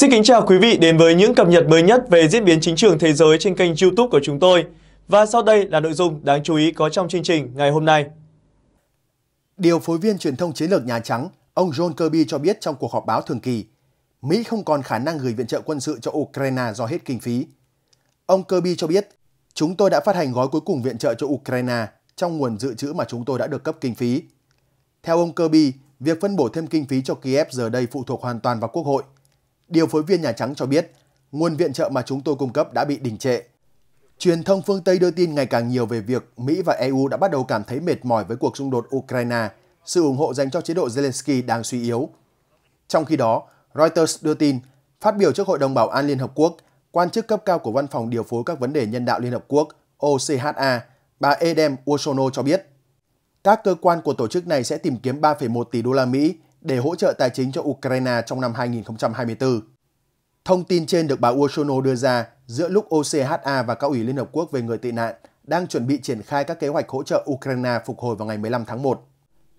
Xin kính chào quý vị đến với những cập nhật mới nhất về diễn biến chính trường thế giới trên kênh YouTube của chúng tôi. Và sau đây là nội dung đáng chú ý có trong chương trình ngày hôm nay. Điều phối viên truyền thông chiến lược Nhà Trắng, ông John Kirby cho biết trong cuộc họp báo thường kỳ, Mỹ không còn khả năng gửi viện trợ quân sự cho Ukraine do hết kinh phí. Ông Kirby cho biết, chúng tôi đã phát hành gói cuối cùng viện trợ cho Ukraine trong nguồn dự trữ mà chúng tôi đã được cấp kinh phí. Theo ông Kirby, việc phân bổ thêm kinh phí cho Kiev giờ đây phụ thuộc hoàn toàn vào Quốc hội – điều phối viên Nhà Trắng cho biết nguồn viện trợ mà chúng tôi cung cấp đã bị đình trệ. Truyền thông phương Tây đưa tin ngày càng nhiều về việc Mỹ và EU đã bắt đầu cảm thấy mệt mỏi với cuộc xung đột Ukraine, sự ủng hộ dành cho chế độ Zelensky đang suy yếu. Trong khi đó, Reuters đưa tin, phát biểu trước Hội đồng Bảo an Liên Hợp Quốc, quan chức cấp cao của Văn phòng Điều phối các vấn đề nhân đạo Liên Hợp Quốc OCHA, bà Edem Usono cho biết, các cơ quan của tổ chức này sẽ tìm kiếm 3,1 tỷ đô la Mỹ để hỗ trợ tài chính cho Ukraine trong năm 2024. Thông tin trên được bà Urshono đưa ra giữa lúc OCHA và các ủy Liên Hợp Quốc về người tị nạn đang chuẩn bị triển khai các kế hoạch hỗ trợ Ukraine phục hồi vào ngày 15 tháng 1.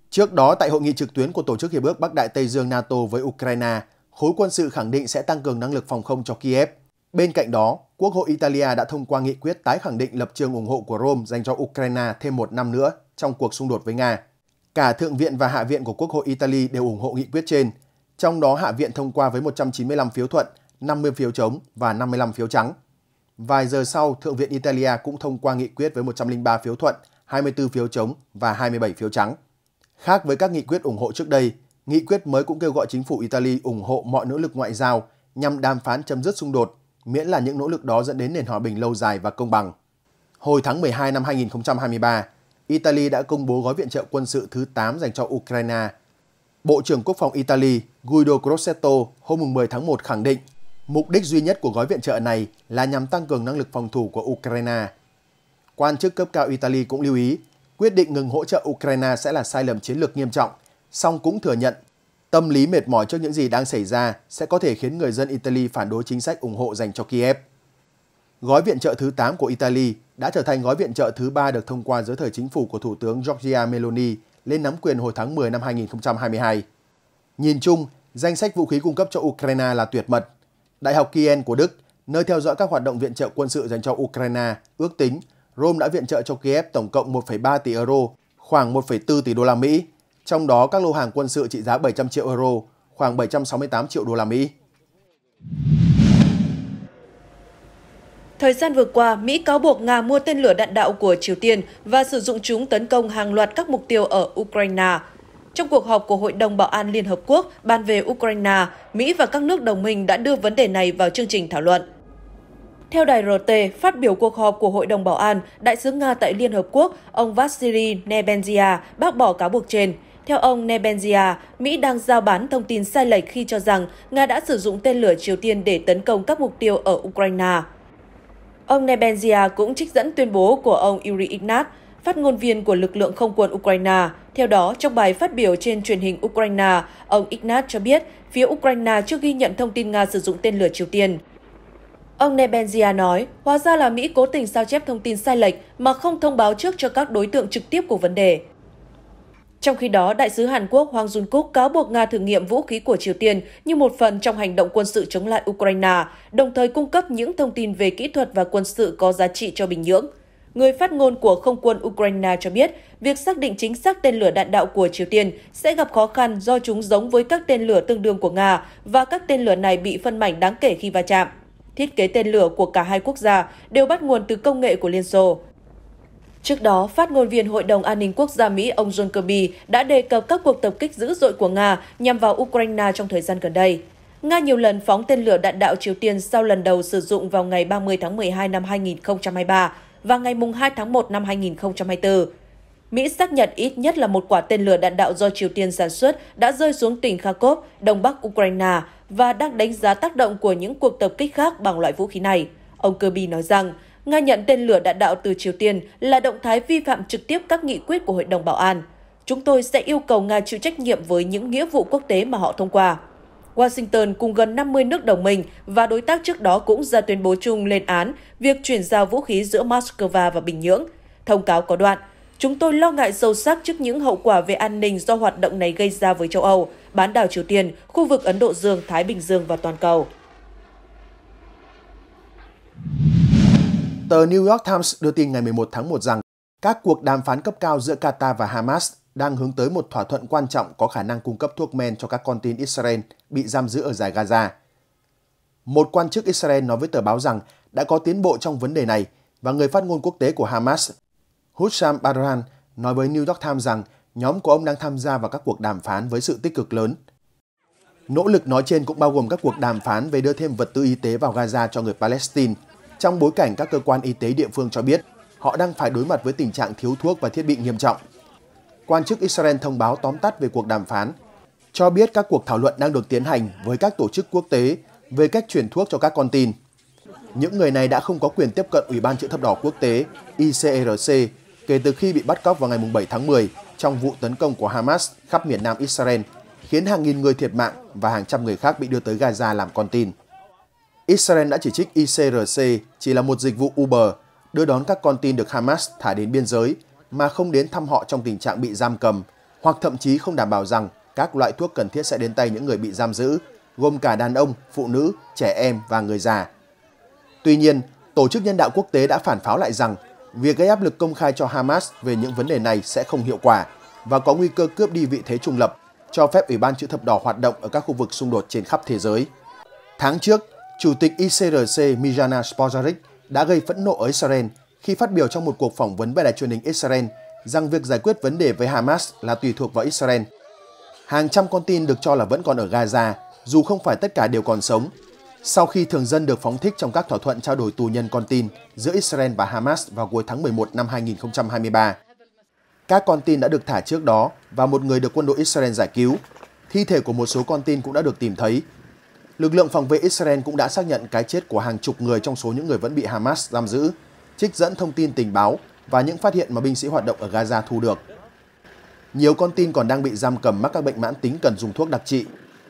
Trước đó, tại hội nghị trực tuyến của Tổ chức Hiệp ước Bắc Đại Tây Dương NATO với Ukraine, khối quân sự khẳng định sẽ tăng cường năng lực phòng không cho Kiev. Bên cạnh đó, Quốc hội Italia đã thông qua nghị quyết tái khẳng định lập trường ủng hộ của Rome dành cho Ukraine thêm một năm nữa trong cuộc xung đột với Nga. Cả Thượng viện và Hạ viện của Quốc hội Italy đều ủng hộ nghị quyết trên, trong đó Hạ viện thông qua với 195 phiếu thuận, 50 phiếu chống và 55 phiếu trắng. Vài giờ sau, Thượng viện Italia cũng thông qua nghị quyết với 103 phiếu thuận, 24 phiếu chống và 27 phiếu trắng. Khác với các nghị quyết ủng hộ trước đây, nghị quyết mới cũng kêu gọi chính phủ Italy ủng hộ mọi nỗ lực ngoại giao nhằm đàm phán chấm dứt xung đột, miễn là những nỗ lực đó dẫn đến nền hòa bình lâu dài và công bằng. Hồi tháng 12 năm 2023, Italy đã công bố gói viện trợ quân sự thứ 8 dành cho Ukraine. Bộ trưởng Quốc phòng Italy Guido Crosetto hôm 10 tháng 1 khẳng định mục đích duy nhất của gói viện trợ này là nhằm tăng cường năng lực phòng thủ của Ukraine. Quan chức cấp cao Italy cũng lưu ý quyết định ngừng hỗ trợ Ukraine sẽ là sai lầm chiến lược nghiêm trọng, song cũng thừa nhận tâm lý mệt mỏi trước những gì đang xảy ra sẽ có thể khiến người dân Italy phản đối chính sách ủng hộ dành cho Kiev. Gói viện trợ thứ 8 của Italy đã trở thành gói viện trợ thứ 3 được thông qua dưới thời chính phủ của Thủ tướng Giorgia Meloni lên nắm quyền hồi tháng 10 năm 2022. Nhìn chung, danh sách vũ khí cung cấp cho Ukraine là tuyệt mật. Đại học Kiel của Đức, nơi theo dõi các hoạt động viện trợ quân sự dành cho Ukraine, ước tính Rome đã viện trợ cho Kiev tổng cộng 1,3 tỷ euro, khoảng 1,4 tỷ đô la Mỹ, trong đó các lô hàng quân sự trị giá 700 triệu euro, khoảng 768 triệu đô la Mỹ. Thời gian vừa qua, Mỹ cáo buộc Nga mua tên lửa đạn đạo của Triều Tiên và sử dụng chúng tấn công hàng loạt các mục tiêu ở Ukraine. Trong cuộc họp của Hội đồng Bảo an Liên Hợp Quốc bàn về Ukraine, Mỹ và các nước đồng minh đã đưa vấn đề này vào chương trình thảo luận. Theo đài RT, phát biểu cuộc họp của Hội đồng Bảo an, Đại sứ Nga tại Liên Hợp Quốc, ông Vasily Nebenzia bác bỏ cáo buộc trên. Theo ông Nebenzia, Mỹ đang giao bán thông tin sai lệch khi cho rằng Nga đã sử dụng tên lửa Triều Tiên để tấn công các mục tiêu ở Ukraine. Ông Nebenzia cũng trích dẫn tuyên bố của ông Yuri Ignat, phát ngôn viên của lực lượng không quân Ukraine. Theo đó, trong bài phát biểu trên truyền hình Ukraine, ông Ignat cho biết phía Ukraine chưa ghi nhận thông tin Nga sử dụng tên lửa Triều Tiên. Ông Nebenzia nói, hóa ra là Mỹ cố tình sao chép thông tin sai lệch mà không thông báo trước cho các đối tượng trực tiếp của vấn đề. Trong khi đó, đại sứ Hàn Quốc Hoàng Jun-kook cáo buộc Nga thử nghiệm vũ khí của Triều Tiên như một phần trong hành động quân sự chống lại Ukraine, đồng thời cung cấp những thông tin về kỹ thuật và quân sự có giá trị cho Bình Nhưỡng. Người phát ngôn của không quân Ukraine cho biết, việc xác định chính xác tên lửa đạn đạo của Triều Tiên sẽ gặp khó khăn do chúng giống với các tên lửa tương đương của Nga và các tên lửa này bị phân mảnh đáng kể khi va chạm. Thiết kế tên lửa của cả hai quốc gia đều bắt nguồn từ công nghệ của Liên Xô. Trước đó, phát ngôn viên Hội đồng An ninh Quốc gia Mỹ ông John Kirby đã đề cập các cuộc tập kích dữ dội của Nga nhằm vào Ukraine trong thời gian gần đây. Nga nhiều lần phóng tên lửa đạn đạo Triều Tiên sau lần đầu sử dụng vào ngày 30 tháng 12 năm 2023 và ngày 2 tháng 1 năm 2024. Mỹ xác nhận ít nhất là một quả tên lửa đạn đạo do Triều Tiên sản xuất đã rơi xuống tỉnh Kharkov, đông bắc Ukraine và đang đánh giá tác động của những cuộc tập kích khác bằng loại vũ khí này. Ông Kirby nói rằng, Nga nhận tên lửa đạn đạo từ Triều Tiên là động thái vi phạm trực tiếp các nghị quyết của Hội đồng Bảo an. Chúng tôi sẽ yêu cầu Nga chịu trách nhiệm với những nghĩa vụ quốc tế mà họ thông qua. Washington cùng gần 50 nước đồng minh và đối tác trước đó cũng ra tuyên bố chung lên án việc chuyển giao vũ khí giữa Moscow và Bình Nhưỡng. Thông cáo có đoạn, chúng tôi lo ngại sâu sắc trước những hậu quả về an ninh do hoạt động này gây ra với châu Âu, bán đảo Triều Tiên, khu vực Ấn Độ Dương, Thái Bình Dương và toàn cầu. Tờ New York Times đưa tin ngày 11 tháng 1 rằng các cuộc đàm phán cấp cao giữa Qatar và Hamas đang hướng tới một thỏa thuận quan trọng có khả năng cung cấp thuốc men cho các con tin Israel bị giam giữ ở giải Gaza. Một quan chức Israel nói với tờ báo rằng đã có tiến bộ trong vấn đề này và người phát ngôn quốc tế của Hamas, Hussam Baran, nói với New York Times rằng nhóm của ông đang tham gia vào các cuộc đàm phán với sự tích cực lớn. Nỗ lực nói trên cũng bao gồm các cuộc đàm phán về đưa thêm vật tư y tế vào Gaza cho người Palestine – trong bối cảnh các cơ quan y tế địa phương cho biết họ đang phải đối mặt với tình trạng thiếu thuốc và thiết bị nghiêm trọng. Quan chức Israel thông báo tóm tắt về cuộc đàm phán, cho biết các cuộc thảo luận đang được tiến hành với các tổ chức quốc tế về cách chuyển thuốc cho các con tin. Những người này đã không có quyền tiếp cận Ủy ban Chữ Thập Đỏ Quốc tế ICRC kể từ khi bị bắt cóc vào ngày 7 tháng 10 trong vụ tấn công của Hamas khắp miền nam Israel, khiến hàng nghìn người thiệt mạng và hàng trăm người khác bị đưa tới Gaza làm con tin. Israel đã chỉ trích ICRC chỉ là một dịch vụ Uber đưa đón các con tin được Hamas thả đến biên giới mà không đến thăm họ trong tình trạng bị giam cầm hoặc thậm chí không đảm bảo rằng các loại thuốc cần thiết sẽ đến tay những người bị giam giữ, gồm cả đàn ông, phụ nữ, trẻ em và người già. Tuy nhiên, Tổ chức Nhân đạo Quốc tế đã phản pháo lại rằng việc gây áp lực công khai cho Hamas về những vấn đề này sẽ không hiệu quả và có nguy cơ cướp đi vị thế trung lập, cho phép Ủy ban Chữ thập đỏ hoạt động ở các khu vực xung đột trên khắp thế giới. Tháng trước, Chủ tịch ICRC Mirjana Spojarek đã gây phẫn nộ ở Israel khi phát biểu trong một cuộc phỏng vấn với đài truyền hình Israel rằng việc giải quyết vấn đề với Hamas là tùy thuộc vào Israel. Hàng trăm con tin được cho là vẫn còn ở Gaza, dù không phải tất cả đều còn sống, sau khi thường dân được phóng thích trong các thỏa thuận trao đổi tù nhân con tin giữa Israel và Hamas vào cuối tháng 11 năm 2023. Các con tin đã được thả trước đó và một người được quân đội Israel giải cứu. Thi thể của một số con tin cũng đã được tìm thấy lực lượng phòng vệ Israel cũng đã xác nhận cái chết của hàng chục người trong số những người vẫn bị Hamas giam giữ, trích dẫn thông tin tình báo và những phát hiện mà binh sĩ hoạt động ở Gaza thu được. Nhiều con tin còn đang bị giam cầm mắc các bệnh mãn tính cần dùng thuốc đặc trị.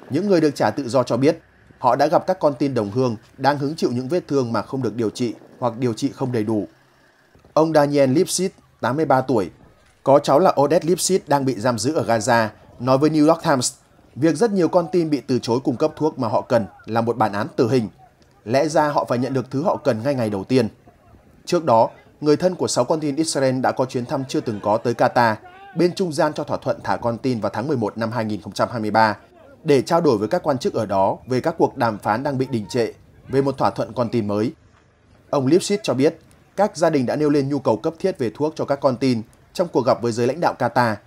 Những người được trả tự do cho biết, họ đã gặp các con tin đồng hương đang hứng chịu những vết thương mà không được điều trị hoặc điều trị không đầy đủ. Ông Daniel Lipsit, 83 tuổi, có cháu là Odette Lipsit đang bị giam giữ ở Gaza, nói với New York Times Việc rất nhiều con tin bị từ chối cung cấp thuốc mà họ cần là một bản án tử hình. Lẽ ra họ phải nhận được thứ họ cần ngay ngày đầu tiên. Trước đó, người thân của 6 con tin Israel đã có chuyến thăm chưa từng có tới Qatar, bên trung gian cho thỏa thuận thả con tin vào tháng 11 năm 2023, để trao đổi với các quan chức ở đó về các cuộc đàm phán đang bị đình trệ về một thỏa thuận con tin mới. Ông Lipschitz cho biết, các gia đình đã nêu lên nhu cầu cấp thiết về thuốc cho các con tin trong cuộc gặp với giới lãnh đạo Qatar –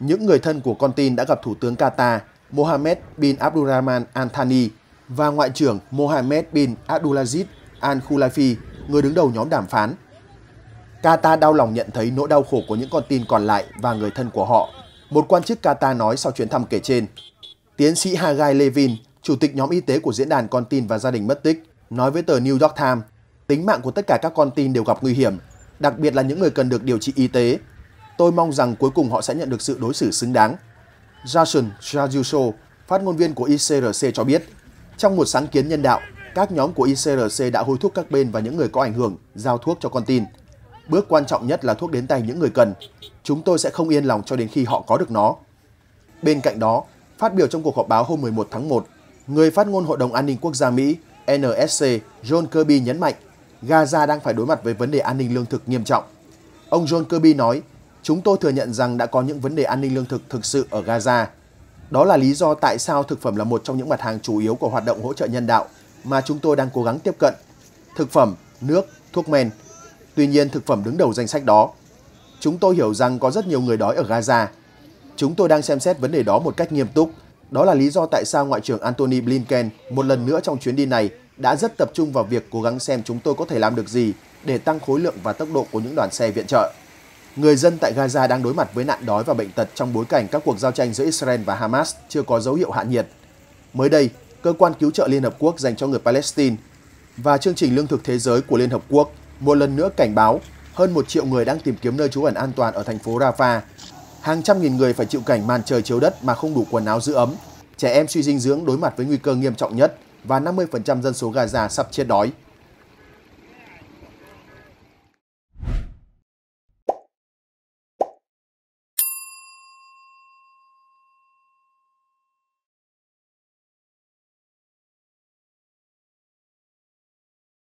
những người thân của con tin đã gặp Thủ tướng Qatar Mohammed bin Abdulrahman Al Thani và Ngoại trưởng Mohammed bin Abdulaziz Al Khulafi, người đứng đầu nhóm đàm phán. Qatar đau lòng nhận thấy nỗi đau khổ của những con tin còn lại và người thân của họ, một quan chức Qatar nói sau chuyến thăm kể trên. Tiến sĩ Hagai Levin, chủ tịch nhóm y tế của Diễn đàn Con tin và Gia đình mất tích, nói với tờ New York Times, tính mạng của tất cả các con tin đều gặp nguy hiểm, đặc biệt là những người cần được điều trị y tế Tôi mong rằng cuối cùng họ sẽ nhận được sự đối xử xứng đáng. Jason Jajuso, phát ngôn viên của ICRC cho biết, trong một sáng kiến nhân đạo, các nhóm của ICRC đã hối thúc các bên và những người có ảnh hưởng giao thuốc cho con tin. Bước quan trọng nhất là thuốc đến tay những người cần. Chúng tôi sẽ không yên lòng cho đến khi họ có được nó. Bên cạnh đó, phát biểu trong cuộc họp báo hôm 11 tháng 1, người phát ngôn Hội đồng An ninh Quốc gia Mỹ NSC John Kirby nhấn mạnh Gaza đang phải đối mặt với vấn đề an ninh lương thực nghiêm trọng. Ông John Kirby nói Chúng tôi thừa nhận rằng đã có những vấn đề an ninh lương thực thực sự ở Gaza. Đó là lý do tại sao thực phẩm là một trong những mặt hàng chủ yếu của hoạt động hỗ trợ nhân đạo mà chúng tôi đang cố gắng tiếp cận. Thực phẩm, nước, thuốc men. Tuy nhiên thực phẩm đứng đầu danh sách đó. Chúng tôi hiểu rằng có rất nhiều người đói ở Gaza. Chúng tôi đang xem xét vấn đề đó một cách nghiêm túc. Đó là lý do tại sao Ngoại trưởng Antony Blinken một lần nữa trong chuyến đi này đã rất tập trung vào việc cố gắng xem chúng tôi có thể làm được gì để tăng khối lượng và tốc độ của những đoàn xe viện trợ người dân tại Gaza đang đối mặt với nạn đói và bệnh tật trong bối cảnh các cuộc giao tranh giữa Israel và Hamas chưa có dấu hiệu hạ nhiệt. Mới đây, cơ quan cứu trợ Liên Hợp Quốc dành cho người Palestine và chương trình Lương thực Thế giới của Liên Hợp Quốc một lần nữa cảnh báo hơn một triệu người đang tìm kiếm nơi trú ẩn an toàn ở thành phố Rafah. Hàng trăm nghìn người phải chịu cảnh màn trời chiếu đất mà không đủ quần áo giữ ấm. Trẻ em suy dinh dưỡng đối mặt với nguy cơ nghiêm trọng nhất và 50% dân số Gaza sắp chết đói.